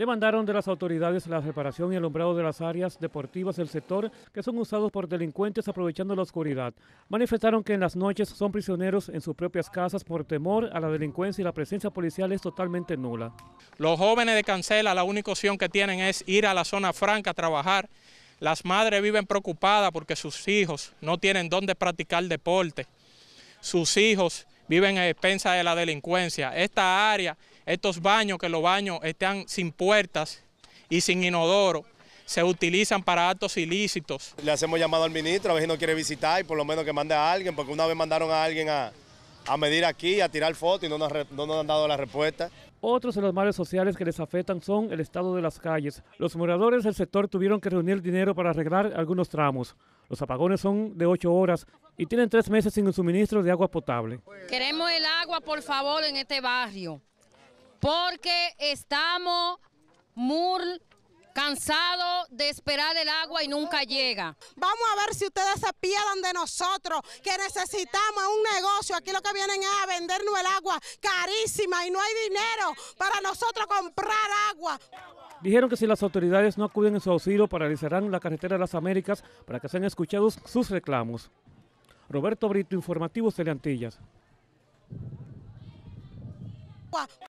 Demandaron de las autoridades la reparación y alumbrado de las áreas deportivas del sector que son usados por delincuentes aprovechando la oscuridad. Manifestaron que en las noches son prisioneros en sus propias casas por temor a la delincuencia y la presencia policial es totalmente nula. Los jóvenes de Cancela la única opción que tienen es ir a la zona franca a trabajar. Las madres viven preocupadas porque sus hijos no tienen dónde practicar deporte. Sus hijos viven a expensas de la delincuencia. Esta área, estos baños, que los baños están sin puertas y sin inodoro, se utilizan para actos ilícitos. Le hacemos llamado al ministro, a ver si no quiere visitar y por lo menos que mande a alguien, porque una vez mandaron a alguien a, medir aquí, a tirar fotos y no nos, han dado la respuesta. Otros de los males sociales que les afectan son el estado de las calles. Los moradores del sector tuvieron que reunir dinero para arreglar algunos tramos. Los apagones son de ocho horas y tienen tres meses sin un suministro de agua potable. Queremos el agua, por favor, en este barrio, porque estamos muy cansados de esperar el agua y nunca llega. Vamos a ver si ustedes se pierdan de nosotros, que necesitamos un negocio. Aquí lo que vienen es a vendernos el agua carísima y no hay dinero para nosotros comprar agua. Dijeron que si las autoridades no acuden en su auxilio, paralizarán la carretera de las Américas para que sean escuchados sus reclamos. Roberto Brito, Informativo Celantillas.